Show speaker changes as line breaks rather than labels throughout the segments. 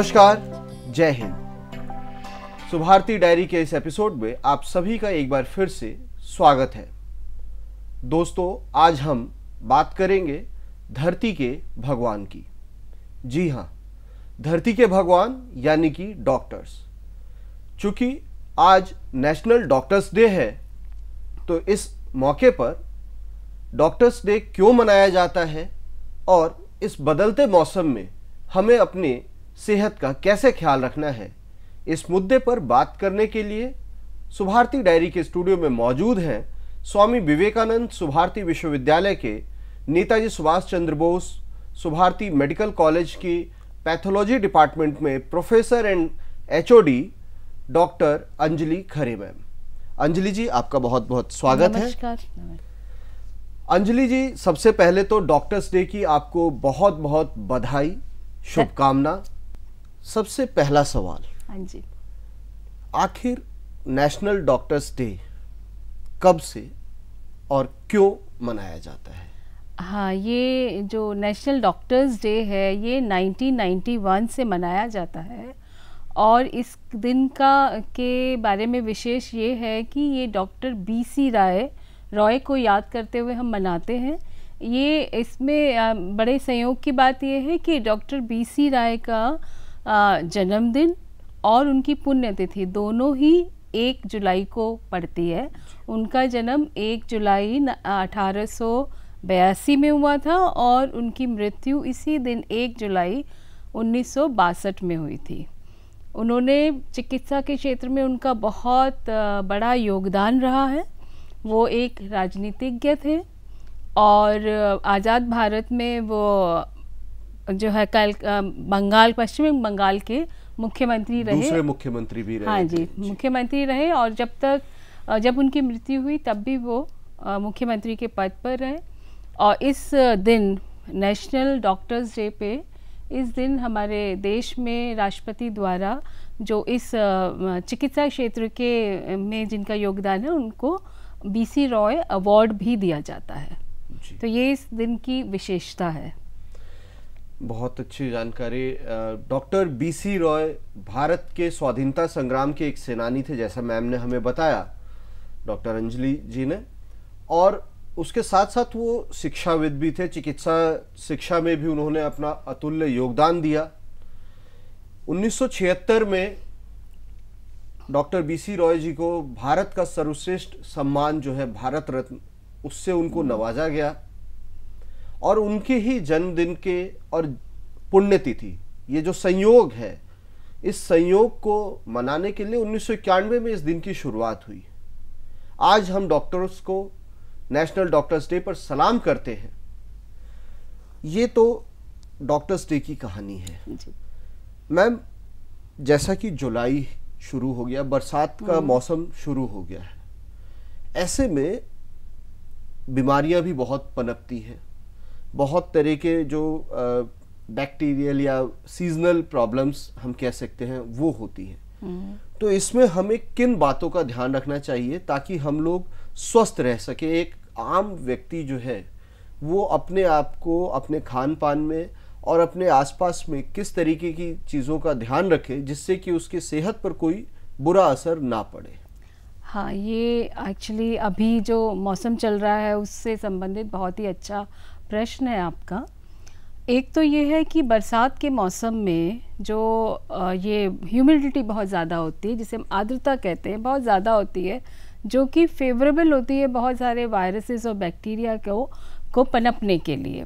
नमस्कार जय हिंद सुभारती डायरी के इस एपिसोड में आप सभी का एक बार फिर से स्वागत है दोस्तों आज हम बात करेंगे धरती के भगवान की जी हाँ धरती के भगवान यानी कि डॉक्टर्स चूंकि आज नेशनल डॉक्टर्स डे है तो इस मौके पर डॉक्टर्स डे क्यों मनाया जाता है और इस बदलते मौसम में हमें अपने सेहत का कैसे ख्याल रखना है इस मुद्दे पर बात करने के लिए सुभारती डायरी के स्टूडियो में मौजूद हैं स्वामी विवेकानंद सुभारती विश्वविद्यालय के नेताजी सुभाष चंद्र बोस सुभारती मेडिकल कॉलेज की पैथोलॉजी डिपार्टमेंट में professor and HOD doctor Anjali Khare ma'am Anjali ji आपका बहुत बहुत स्वागत है अंजलि जी सबसे पहले तो डॉक्टर्स डे की आपको बहुत बहुत बधाई शुभकामना सबसे पहला सवाल हाँ जी आखिर नेशनल डॉक्टर्स डे कब से और क्यों मनाया जाता है
हाँ ये जो नेशनल डॉक्टर्स डे है ये 1991 से मनाया जाता है और इस दिन का के बारे में विशेष ये है कि ये डॉक्टर बीसी राय रॉय को याद करते हुए हम मनाते हैं ये इसमें बड़े संयोग की बात यह है कि डॉक्टर बीसी राय का जन्मदिन और उनकी पुण्यतिथि दोनों ही एक जुलाई को पड़ती है उनका जन्म एक जुलाई अठारह में हुआ था और उनकी मृत्यु इसी दिन एक जुलाई उन्नीस में हुई थी उन्होंने चिकित्सा के क्षेत्र में उनका बहुत बड़ा योगदान रहा है वो एक राजनीतिज्ञ थे और आज़ाद भारत में वो जो है कल बंगाल पश्चिम बंगाल के मुख्यमंत्री रहे दूसरे
मुख्यमंत्री भी रहे हाँ जी,
जी। मुख्यमंत्री रहे और जब तक जब उनकी मृत्यु हुई तब भी वो मुख्यमंत्री के पद पर रहे और इस दिन नेशनल डॉक्टर्स डे पे इस दिन हमारे देश में राष्ट्रपति द्वारा जो इस चिकित्सा क्षेत्र के में जिनका योगदान है उनको बीसी रॉय अवार्ड भी दिया जाता है तो ये इस दिन की विशेषता है
बहुत अच्छी जानकारी डॉक्टर बीसी रॉय भारत के स्वाधीनता संग्राम के एक सेनानी थे जैसा मैम ने हमें बताया डॉक्टर अंजलि जी ने और उसके साथ साथ वो शिक्षाविद भी थे चिकित्सा शिक्षा में भी उन्होंने अपना अतुल्य योगदान दिया 1976 में डॉक्टर बीसी रॉय जी को भारत का सर्वश्रेष्ठ सम्मान जो है भारत रत्न उससे उनको नवाजा गया और उनके ही जन्मदिन के और पुण्यतिथि ये जो संयोग है इस संयोग को मनाने के लिए उन्नीस में इस दिन की शुरुआत हुई आज हम डॉक्टर्स को नेशनल डॉक्टर्स डे पर सलाम करते हैं ये तो डॉक्टर्स डे की कहानी है मैम जैसा कि जुलाई शुरू हो गया बरसात का हम्म। मौसम शुरू हो गया है ऐसे में बीमारियां भी बहुत पनपती हैं बहुत तरह के जो बैक्टीरियल या सीजनल प्रॉब्लम्स हम कह सकते हैं वो होती हैं हम्म। तो इसमें हमें किन बातों का ध्यान रखना चाहिए ताकि हम लोग स्वस्थ रह सके एक आम व्यक्ति जो है वो अपने आप को अपने खान पान में और अपने आसपास में किस तरीके की चीज़ों का ध्यान रखे जिससे कि उसके सेहत पर कोई बुरा असर ना पड़े
हाँ ये एक्चुअली अभी जो मौसम चल रहा है उससे संबंधित बहुत ही अच्छा प्रश्न है आपका एक तो ये है कि बरसात के मौसम में जो ये ह्यूमिडिटी बहुत ज़्यादा होती है जिसे हम आर्द्रता कहते हैं बहुत ज़्यादा होती है जो कि फेवरेबल होती है बहुत सारे वायरसेस और बैक्टीरिया को को पनपने के लिए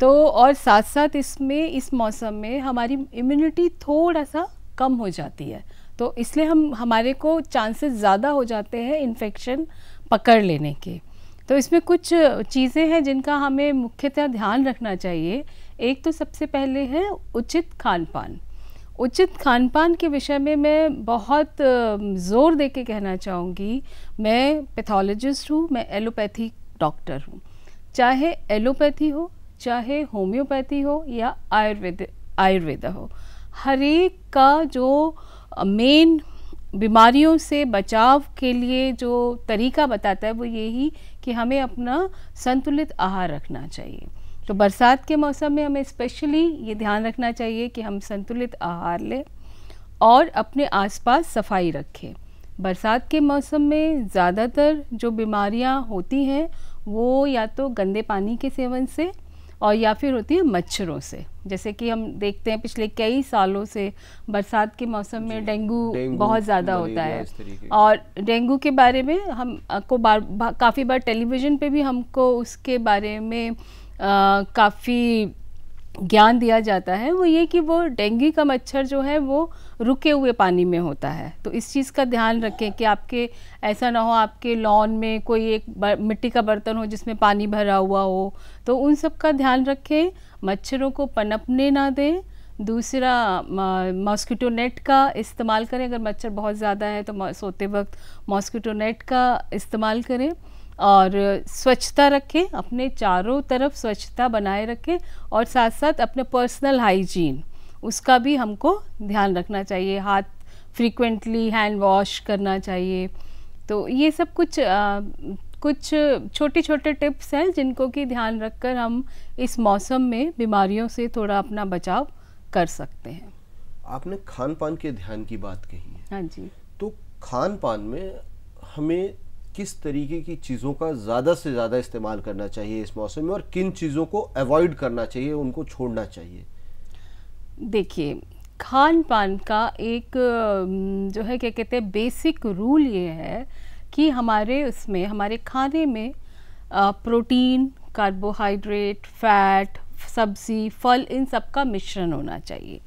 तो और साथ साथ इसमें इस मौसम में हमारी इम्यूनिटी थोड़ा सा कम हो जाती है तो इसलिए हम हमारे को चांसेस ज़्यादा हो जाते हैं इन्फेक्शन पकड़ लेने के तो इसमें कुछ चीज़ें हैं जिनका हमें मुख्यतः ध्यान रखना चाहिए एक तो सबसे पहले है उचित खान पान उचित खान पान के विषय में मैं बहुत ज़ोर दे के कहना चाहूँगी मैं पैथोलॉजिस्ट हूँ मैं एलोपैथी डॉक्टर हूँ चाहे एलोपैथी हो चाहे होम्योपैथी हो या आयुर्वेद आयुर्वेदा हो हर एक का जो मेन बीमारियों से बचाव के लिए जो तरीका बताता है वो यही कि हमें अपना संतुलित आहार रखना चाहिए तो बरसात के मौसम में हमें स्पेशली ये ध्यान रखना चाहिए कि हम संतुलित आहार लें और अपने आसपास सफाई रखें बरसात के मौसम में ज़्यादातर जो बीमारियाँ होती हैं वो या तो गंदे पानी के सेवन से और या फिर होती है मच्छरों से जैसे कि हम देखते हैं पिछले कई सालों से बरसात के मौसम में डेंगू बहुत ज़्यादा होता है और डेंगू के बारे में हम को बार बा, काफ़ी बार टेलीविज़न पे भी हमको उसके बारे में काफ़ी ज्ञान दिया जाता है वो ये कि वो डेंगू का मच्छर जो है वो रुके हुए पानी में होता है तो इस चीज़ का ध्यान रखें कि आपके ऐसा ना हो आपके लॉन में कोई एक मिट्टी का बर्तन हो जिसमें पानी भरा हुआ हो तो उन सब का ध्यान रखें मच्छरों को पनपने ना दें दूसरा मॉस्किटो नेट का इस्तेमाल करें अगर मच्छर बहुत ज़्यादा है तो सोते वक्त मॉस्किटो नेट का इस्तेमाल करें और स्वच्छता रखें अपने चारों तरफ स्वच्छता बनाए रखें और साथ साथ अपने पर्सनल हाइजीन उसका भी हमको ध्यान रखना चाहिए हाथ फ्रीक्वेंटली हैंड वॉश करना चाहिए तो ये सब कुछ आ, कुछ छोटे छोटे टिप्स हैं जिनको कि ध्यान रखकर हम इस मौसम में बीमारियों से थोड़ा अपना बचाव कर सकते हैं
आपने खान पान के ध्यान की बात कही है हाँ जी तो खान पान में हमें किस तरीके की चीज़ों का ज़्यादा से ज़्यादा इस्तेमाल करना चाहिए इस मौसम में और किन चीज़ों को अवॉइड करना चाहिए उनको छोड़ना चाहिए
देखिए खान पान का एक जो है क्या कहते हैं बेसिक रूल ये है कि हमारे उसमें हमारे खाने में प्रोटीन कार्बोहाइड्रेट फैट सब्ज़ी फल इन सब का मिश्रण होना चाहिए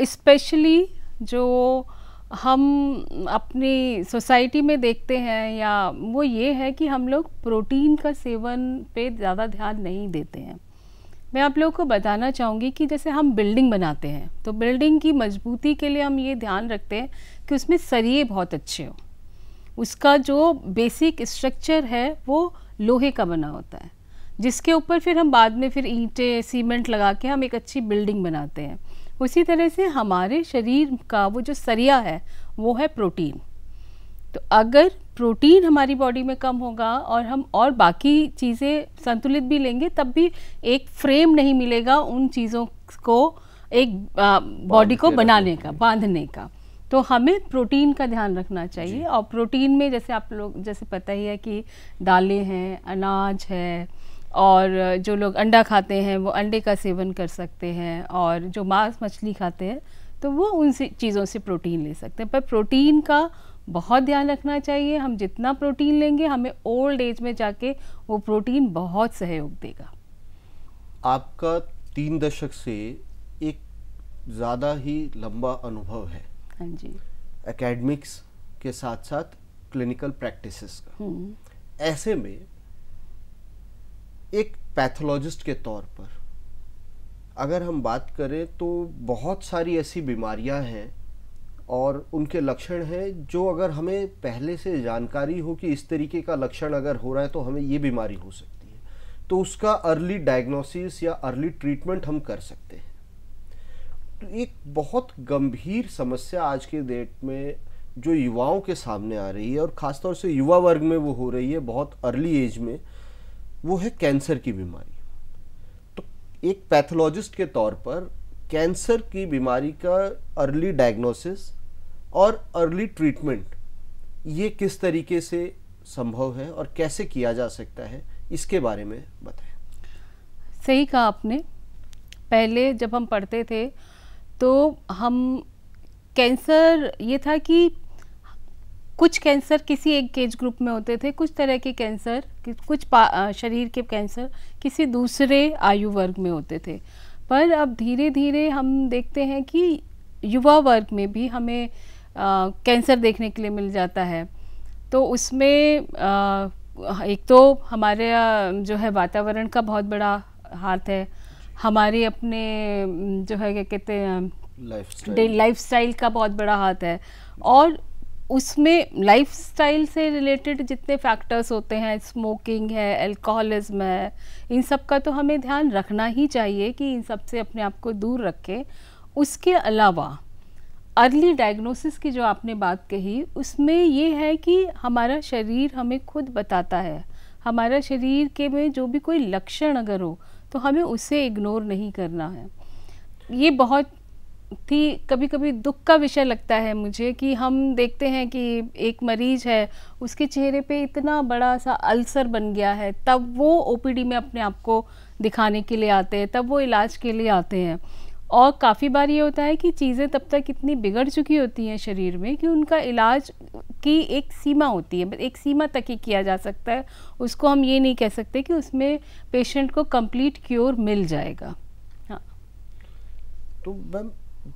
इस्पेशली जो हम अपनी सोसाइटी में देखते हैं या वो ये है कि हम लोग प्रोटीन का सेवन पे ज़्यादा ध्यान नहीं देते हैं मैं आप लोगों को बताना चाहूँगी कि जैसे हम बिल्डिंग बनाते हैं तो बिल्डिंग की मजबूती के लिए हम ये ध्यान रखते हैं कि उसमें सरिये बहुत अच्छे हों उसका जो बेसिक स्ट्रक्चर है वो लोहे का बना होता है जिसके ऊपर फिर हम बाद में फिर ईंटें सीमेंट लगा के हम एक अच्छी बिल्डिंग बनाते हैं उसी तरह से हमारे शरीर का वो जो सरिया है वो है प्रोटीन तो अगर प्रोटीन हमारी बॉडी में कम होगा और हम और बाकी चीज़ें संतुलित भी लेंगे तब भी एक फ्रेम नहीं मिलेगा उन चीज़ों को एक बॉडी को बनाने का बांधने का तो हमें प्रोटीन का ध्यान रखना चाहिए और प्रोटीन में जैसे आप लोग जैसे पता ही है कि दालें हैं अनाज है और जो लोग अंडा खाते हैं वो अंडे का सेवन कर सकते हैं और जो मांस मछली खाते हैं तो वो उन चीज़ों से प्रोटीन ले सकते हैं पर प्रोटीन का बहुत ध्यान रखना चाहिए हम जितना प्रोटीन लेंगे हमें ओल्ड एज में जाके वो प्रोटीन बहुत सहयोग देगा
आपका तीन दशक से एक ज़्यादा ही लंबा अनुभव है हाँ जी एकेडमिक्स के साथ साथ क्लिनिकल प्रैक्टिसेस का हम्म। ऐसे में एक पैथोलॉजिस्ट के तौर पर अगर हम बात करें तो बहुत सारी ऐसी बीमारियां हैं और उनके लक्षण हैं जो अगर हमें पहले से जानकारी हो कि इस तरीके का लक्षण अगर हो रहा है तो हमें ये बीमारी हो सकती है तो उसका अर्ली डायग्नोसिस या अर्ली ट्रीटमेंट हम कर सकते हैं तो एक बहुत गंभीर समस्या आज के डेट में जो युवाओं के सामने आ रही है और ख़ासतौर से युवा वर्ग में वो हो रही है बहुत अर्ली एज में वो है कैंसर की बीमारी तो एक पैथोलॉजिस्ट के तौर पर कैंसर की बीमारी का अर्ली डायग्नोसिस और अर्ली ट्रीटमेंट ये किस तरीके से संभव है और कैसे किया जा सकता है इसके बारे में बताएं
सही कहा आपने पहले जब हम पढ़ते थे तो हम कैंसर ये था कि कुछ कैंसर किसी एक एज ग्रुप में होते थे कुछ तरह के कैंसर कुछ शरीर के कैंसर किसी दूसरे आयु वर्ग में होते थे पर अब धीरे धीरे हम देखते हैं कि युवा वर्ग में भी हमें आ, कैंसर देखने के लिए मिल जाता है तो उसमें आ, एक तो हमारे जो है वातावरण का बहुत बड़ा हाथ है हमारे अपने जो है क्या कहते
हैं लाइफ
स्टाइल का बहुत बड़ा हाथ है और उसमें लाइफस्टाइल से रिलेटेड जितने फैक्टर्स होते हैं स्मोकिंग है अल्कोहलिज्म है इन सब का तो हमें ध्यान रखना ही चाहिए कि इन सब से अपने आप को दूर रखें उसके अलावा अर्ली डायग्नोसिस की जो आपने बात कही उसमें ये है कि हमारा शरीर हमें खुद बताता है हमारा शरीर के में जो भी कोई लक्षण अगर हो तो हमें उसे इग्नोर नहीं करना है ये बहुत थी कभी कभी दुख का विषय लगता है मुझे कि हम देखते हैं कि एक मरीज है उसके चेहरे पे इतना बड़ा सा अल्सर बन गया है तब वो ओपीडी में अपने आप को दिखाने के लिए आते हैं तब वो इलाज के लिए आते हैं और काफ़ी बार ये होता है कि चीज़ें तब तक इतनी बिगड़ चुकी होती हैं शरीर में कि उनका इलाज की एक सीमा होती है एक सीमा तक ही किया जा सकता है उसको हम ये नहीं कह सकते कि उसमें पेशेंट को कंप्लीट क्योर मिल जाएगा हाँ
तो मैम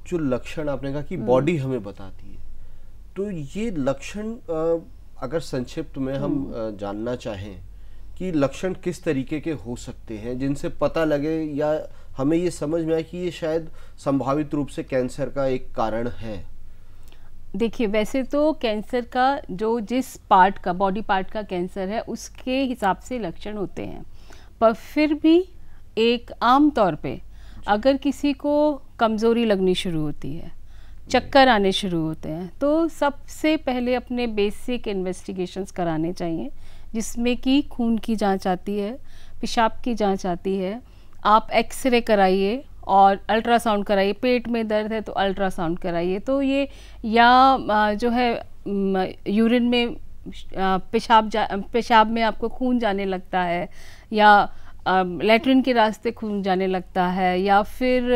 जो लक्षण आपने कहा कि बॉडी हम्म। हमें बताती है तो ये लक्षण अगर संक्षिप्त में हम हम्म। जानना चाहें कि लक्षण किस तरीके के हो सकते हैं जिनसे पता लगे या हमें ये समझ में आए कि ये शायद संभावित रूप से कैंसर का एक कारण है
देखिए वैसे तो कैंसर का जो जिस पार्ट का बॉडी पार्ट का कैंसर है उसके हिसाब से लक्षण होते हैं पर फिर भी एक आम तौर पे अगर किसी को कमज़ोरी लगनी शुरू होती है चक्कर आने शुरू होते हैं तो सबसे पहले अपने बेसिक इन्वेस्टिगेशंस कराने चाहिए जिसमें कि खून की जांच आती है पेशाब की जांच आती है आप एक्सरे कराइए और अल्ट्रासाउंड कराइए पेट में दर्द है तो अल्ट्रासाउंड कराइए तो ये या जो है यूरिन में पेशाब जा पेशाब में आपको खून जाने लगता है या लेटरिन के रास्ते खून जाने लगता है या फिर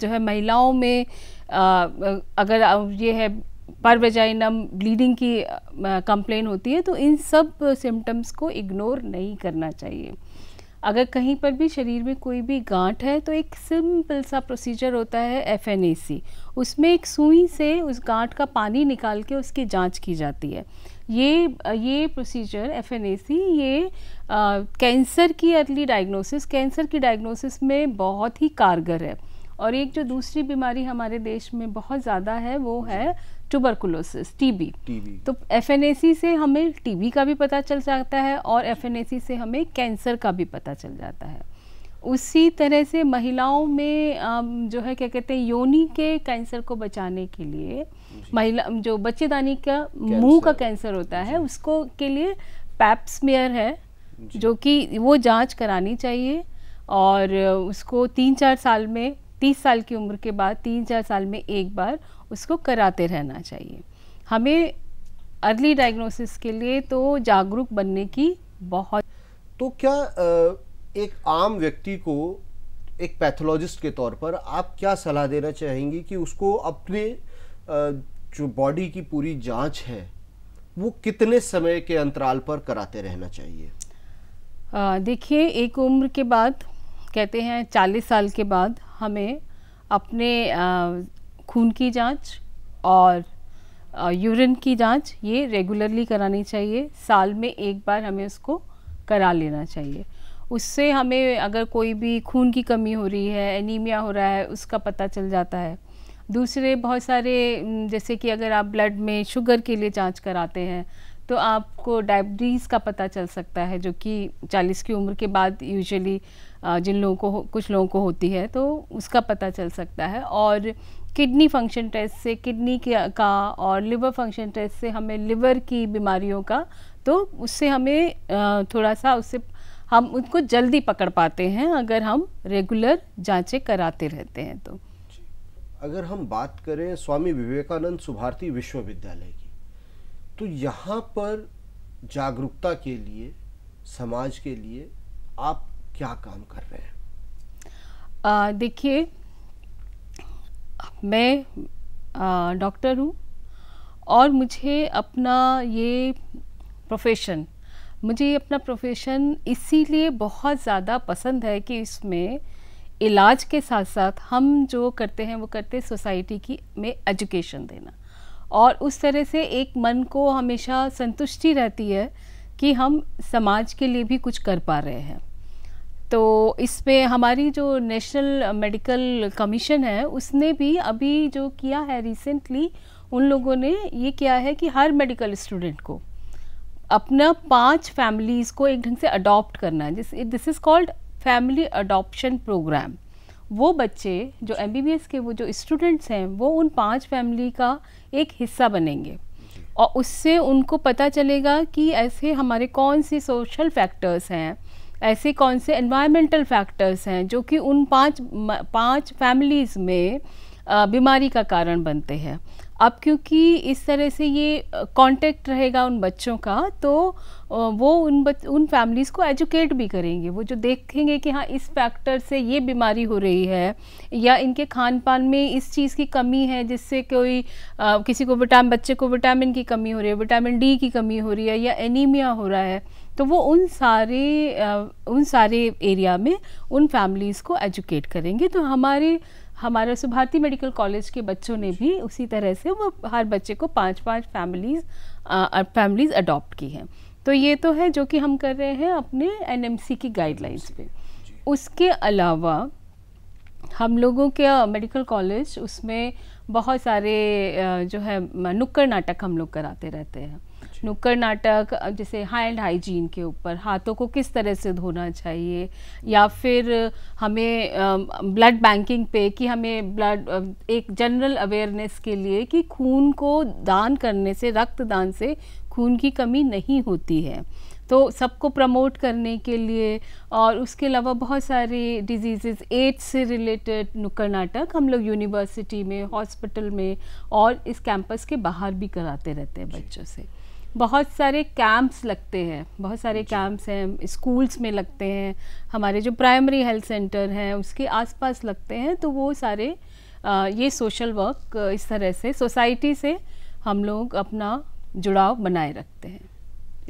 जो है महिलाओं में अगर ये है पर वेजाइनम ब्लीडिंग की कंप्लेन होती है तो इन सब सिम्टम्स को इग्नोर नहीं करना चाहिए अगर कहीं पर भी शरीर में कोई भी गांठ है तो एक सिंपल सा प्रोसीजर होता है एफ उसमें एक सुई से उस गांठ का पानी निकाल के उसकी जांच की जाती है ये ये procedure F N A C ये कैंसर की अर्ली डायग्नोसिस कैंसर की डायग्नोसिस में बहुत ही कारगर है और एक जो दूसरी बीमारी हमारे देश में बहुत ज़्यादा है वो है ट्यूबरकुलोसिस टीबी तो एफ एन ए सी से हमें टीबी का भी पता चल जाता है और एफ एन ए सी से हमें कैंसर का भी पता चल जाता है उसी तरह से महिलाओं में जो है क्या कहते हैं योनि के कैंसर को बचाने के लिए महिला जो बच्चेदानी का मुंह का कैंसर होता है उसको के लिए पैप्समेयर है जो कि वो जांच करानी चाहिए और उसको तीन चार साल में तीस साल की उम्र के बाद तीन चार साल में एक बार उसको कराते रहना चाहिए हमें अर्ली डायग्नोसिस के लिए तो जागरूक बनने की बहुत
तो क्या आ, एक आम व्यक्ति को एक पैथोलॉजिस्ट के तौर पर आप क्या सलाह देना चाहेंगी कि उसको अपने जो बॉडी की पूरी जांच है वो कितने समय के अंतराल पर कराते रहना चाहिए
देखिए एक उम्र के बाद कहते हैं 40 साल के बाद हमें अपने खून की जांच और यूरिन की जांच ये रेगुलरली करानी चाहिए साल में एक बार हमें उसको करा लेना चाहिए उससे हमें अगर कोई भी खून की कमी हो रही है एनीमिया हो रहा है उसका पता चल जाता है दूसरे बहुत सारे जैसे कि अगर आप ब्लड में शुगर के लिए जांच कराते हैं तो आपको डायबिटीज़ का पता चल सकता है जो कि 40 की उम्र के बाद यूजुअली जिन लोगों को कुछ लोगों को होती है तो उसका पता चल सकता है और किडनी फंक्शन टेस्ट से किडनी का और लिवर फंक्शन टेस्ट से हमें लिवर की बीमारियों का तो उससे हमें थोड़ा सा उससे हम उनको जल्दी पकड़ पाते हैं अगर हम रेगुलर जांचें कराते रहते हैं तो
अगर हम बात करें स्वामी विवेकानंद सुभारती विश्वविद्यालय की तो यहाँ पर जागरूकता के लिए समाज के लिए आप क्या काम कर रहे
हैं देखिए मैं डॉक्टर हूँ और मुझे अपना ये प्रोफेशन मुझे ये अपना प्रोफेशन इसीलिए बहुत ज़्यादा पसंद है कि इसमें इलाज के साथ साथ हम जो करते हैं वो करते हैं सोसाइटी की में एजुकेशन देना और उस तरह से एक मन को हमेशा संतुष्टि रहती है कि हम समाज के लिए भी कुछ कर पा रहे हैं तो इसमें हमारी जो नेशनल मेडिकल कमीशन है उसने भी अभी जो किया है रिसेंटली उन लोगों ने ये किया है कि हर मेडिकल स्टूडेंट को अपना पांच फैमिलीज़ को एक ढंग से अडॉप्ट करना है जिस this is called family adoption programme वो बच्चे जो एम के वो जो स्टूडेंट्स हैं वो उन पांच फैमिली का एक हिस्सा बनेंगे और उससे उनको पता चलेगा कि ऐसे हमारे कौन से सोशल फैक्टर्स हैं ऐसे कौन से एनवायरमेंटल फैक्टर्स हैं जो कि उन पांच पांच फैमिलीज़ में बीमारी का कारण बनते हैं अब क्योंकि इस तरह से ये कांटेक्ट रहेगा उन बच्चों का तो वो उन बच उन फैमिलीज़ को एजुकेट भी करेंगे वो जो देखेंगे कि हाँ इस फैक्टर से ये बीमारी हो रही है या इनके खान पान में इस चीज़ की कमी है जिससे कोई आ, किसी को विटामिन बच्चे को विटामिन की कमी हो रही है विटामिन डी की कमी हो रही है या एनीमिया हो रहा है तो वो उन सारे आ, उन सारे एरिया में उन फैमिलीज़ को एजुकेट करेंगे तो हमारे हमारे सुभारती मेडिकल कॉलेज के बच्चों ने भी उसी तरह से वो हर बच्चे को पाँच पाँच फैमिलीज़ फैमिलीज़ अडॉप्ट की हैं तो ये तो है जो कि हम कर रहे हैं अपने एनएमसी की गाइडलाइंस पे उसके अलावा हम लोगों के मेडिकल कॉलेज उसमें बहुत सारे जो है नुक्कड़ नाटक हम लोग कराते रहते हैं नुक्कड़ नाटक जैसे हैंड हाइजीन के ऊपर हाथों को किस तरह से धोना चाहिए या फिर हमें ब्लड बैंकिंग पे कि हमें ब्लड एक जनरल अवेयरनेस के लिए कि खून को दान करने से रक्तदान से खून की कमी नहीं होती है तो सबको प्रमोट करने के लिए और उसके अलावा बहुत सारे डिजीज़ एड्स से रिलेटेड नुक्कड़ नाटक हम लोग यूनिवर्सिटी में हॉस्पिटल में और इस कैंपस के बाहर भी कराते रहते हैं बच्चों से बहुत सारे कैंप्स लगते हैं बहुत सारे कैंप्स हैं स्कूल्स में लगते हैं हमारे जो प्राइमरी हेल्थ सेंटर हैं उसके आसपास लगते हैं तो वो सारे ये सोशल वर्क इस तरह से सोसाइटी से हम लोग अपना जुड़ाव बनाए रखते हैं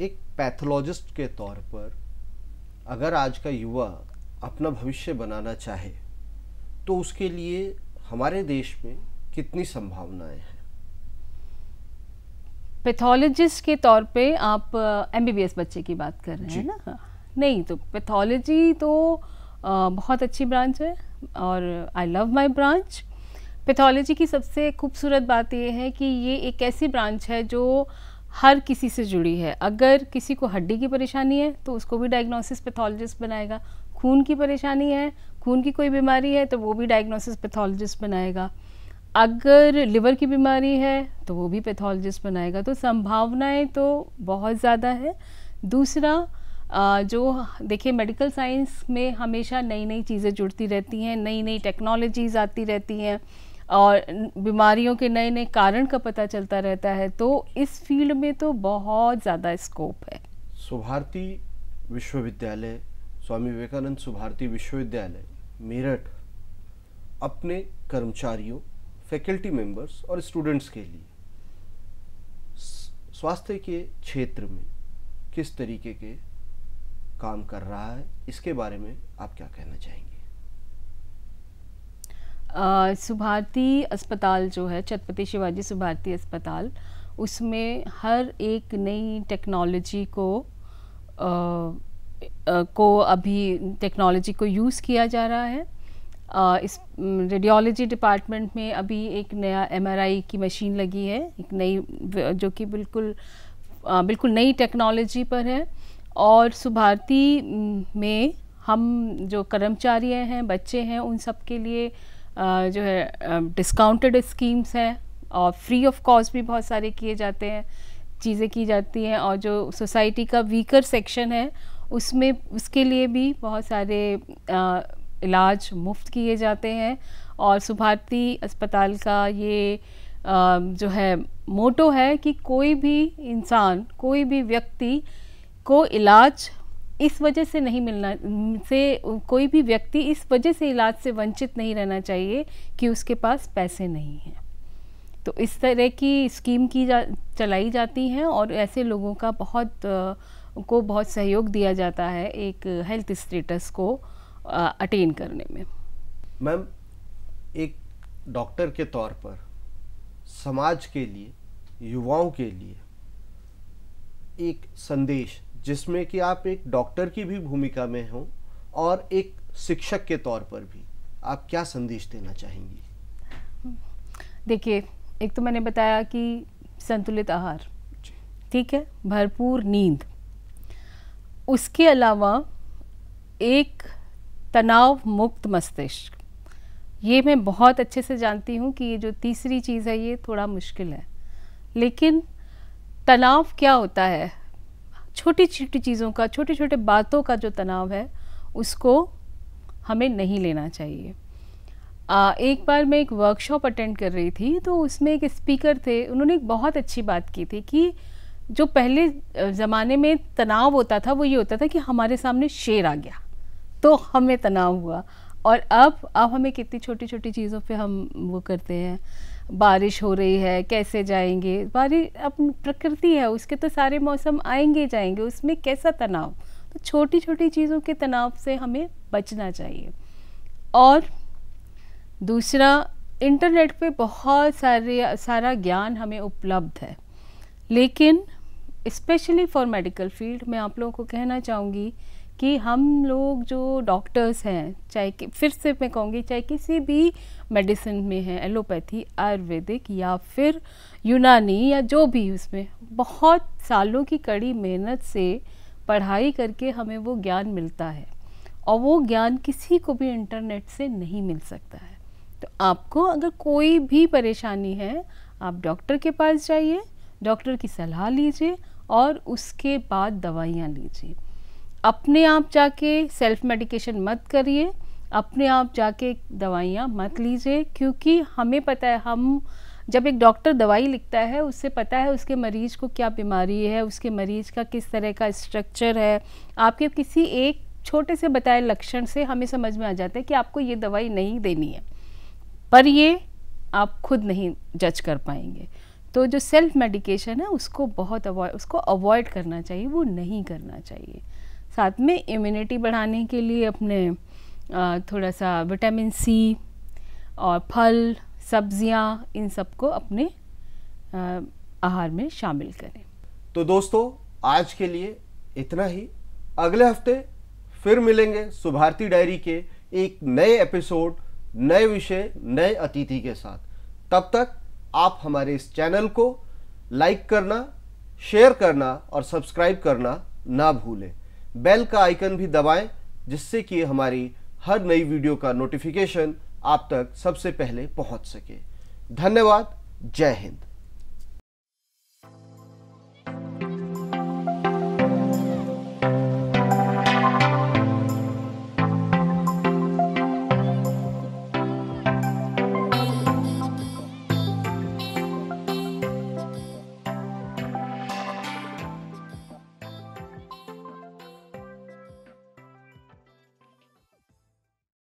एक पैथोलॉजिस्ट के तौर पर अगर आज का युवा अपना भविष्य बनाना चाहे तो उसके लिए हमारे देश में कितनी संभावनाएं हैं
पैथोलॉजिस्ट के तौर पे आप एम एस बच्चे की बात कर रहे हैं ना हाँ। नहीं तो पैथोलॉजी तो बहुत अच्छी ब्रांच है और I love my branch pathology की सबसे खूबसूरत बात यह है कि ये एक ऐसी ब्रांच है जो हर किसी से जुड़ी है अगर किसी को हड्डी की परेशानी है तो उसको भी डायग्नोसिस पैथोलॉजिस्ट बनाएगा खून की परेशानी है खून की कोई बीमारी है तो वो भी डायग्नोसिस पैथोलॉजिस्ट बनाएगा अगर लिवर की बीमारी है तो वो भी पैथोलॉजिस्ट बनाएगा तो संभावनाएं तो बहुत ज़्यादा है दूसरा आ, जो देखिए मेडिकल साइंस में हमेशा नई नई चीज़ें जुड़ती रहती हैं नई नई टेक्नोलॉजीज़ आती रहती हैं और बीमारियों के नए नए कारण का पता चलता रहता है तो इस फील्ड में तो बहुत ज़्यादा
स्कोप है सुभारती विश्वविद्यालय स्वामी विवेकानंद सुभारती विश्वविद्यालय मेरठ अपने कर्मचारियों फैकल्टी मेंबर्स और स्टूडेंट्स के लिए स्वास्थ्य के क्षेत्र में किस तरीके के काम कर रहा है इसके बारे में आप क्या कहना
चाहेंगे सुभारती अस्पताल जो है छत्रपति शिवाजी सुभारती अस्पताल उसमें हर एक नई टेक्नोलॉजी को आ, आ, को अभी टेक्नोलॉजी को यूज़ किया जा रहा है इस रेडियोलॉजी डिपार्टमेंट में अभी एक नया एमआरआई की मशीन लगी है एक नई जो कि बिल्कुल बिल्कुल नई टेक्नोलॉजी पर है और सुभारती में हम जो कर्मचारी हैं बच्चे हैं उन सब के लिए जो है डिस्काउंटेड स्कीम्स हैं और फ्री ऑफ कॉस्ट भी बहुत सारे किए जाते हैं चीज़ें की जाती हैं और जो सोसाइटी का वीकर सेक्शन है उसमें उसके लिए भी बहुत सारे इलाज मुफ्त किए जाते हैं और सुभारती अस्पताल का ये जो है मोटो है कि कोई भी इंसान कोई भी व्यक्ति को इलाज इस वजह से नहीं मिलना से कोई भी व्यक्ति इस वजह से इलाज से वंचित नहीं रहना चाहिए कि उसके पास पैसे नहीं हैं तो इस तरह की स्कीम की जा चलाई जाती हैं और ऐसे लोगों का बहुत को बहुत सहयोग दिया जाता है एक हेल्थ स्टेटस को अटेन करने में
मैम एक डॉक्टर के तौर पर समाज के लिए युवाओं के लिए एक संदेश जिसमें कि आप एक डॉक्टर की भी भूमिका में हो और एक शिक्षक के तौर पर भी आप क्या संदेश देना चाहेंगी
देखिए एक तो मैंने बताया कि संतुलित आहार ठीक है भरपूर नींद उसके अलावा एक तनाव मुक्त मस्तिष्क ये मैं बहुत अच्छे से जानती हूँ कि ये जो तीसरी चीज़ है ये थोड़ा मुश्किल है लेकिन तनाव क्या होता है छोटी छोटी चीज़ों का छोटे छोटे बातों का जो तनाव है उसको हमें नहीं लेना चाहिए आ, एक बार मैं एक वर्कशॉप अटेंड कर रही थी तो उसमें एक स्पीकर थे उन्होंने एक बहुत अच्छी बात की थी कि जो पहले ज़माने में तनाव होता था वो ये होता था कि हमारे सामने शेर आ गया तो हमें तनाव हुआ और अब अब हमें कितनी छोटी छोटी चीज़ों पे हम वो करते हैं बारिश हो रही है कैसे जाएंगे बारिश अब प्रकृति है उसके तो सारे मौसम आएंगे जाएंगे उसमें कैसा तनाव तो छोटी छोटी चीज़ों के तनाव से हमें बचना चाहिए और दूसरा इंटरनेट पे बहुत सारे सारा ज्ञान हमें उपलब्ध है लेकिन स्पेशली फॉर मेडिकल फील्ड मैं आप लोगों को कहना चाहूँगी कि हम लोग जो डॉक्टर्स हैं चाहे कि फिर से मैं कहूँगी चाहे किसी भी मेडिसिन में है एलोपैथी आयुर्वेदिक या फिर यूनानी या जो भी उसमें बहुत सालों की कड़ी मेहनत से पढ़ाई करके हमें वो ज्ञान मिलता है और वो ज्ञान किसी को भी इंटरनेट से नहीं मिल सकता है तो आपको अगर कोई भी परेशानी है आप डॉक्टर के पास जाइए डॉक्टर की सलाह लीजिए और उसके बाद दवाइयाँ लीजिए अपने आप जाके सेल्फ मेडिकेशन मत करिए अपने आप जाके दवाइयाँ मत लीजिए क्योंकि हमें पता है हम जब एक डॉक्टर दवाई लिखता है उससे पता है उसके मरीज़ को क्या बीमारी है उसके मरीज़ का किस तरह का स्ट्रक्चर है आपके किसी एक छोटे से बताए लक्षण से हमें समझ में आ जाता है कि आपको ये दवाई नहीं देनी है पर ये आप खुद नहीं जज कर पाएंगे तो जो सेल्फ मेडिकेशन है उसको बहुत अवॉय उसको अवॉइड करना चाहिए वो नहीं करना चाहिए साथ में इम्यूनिटी बढ़ाने के लिए अपने थोड़ा सा विटामिन सी और फल सब्जियां इन सबको अपने आहार में शामिल करें
तो दोस्तों आज के लिए इतना ही अगले हफ्ते फिर मिलेंगे सुभारती डायरी के एक नए एपिसोड नए विषय नए अतिथि के साथ तब तक आप हमारे इस चैनल को लाइक करना शेयर करना और सब्सक्राइब करना ना भूलें बेल का आइकन भी दबाएं जिससे कि हमारी हर नई वीडियो का नोटिफिकेशन आप तक सबसे पहले पहुंच सके धन्यवाद जय हिंद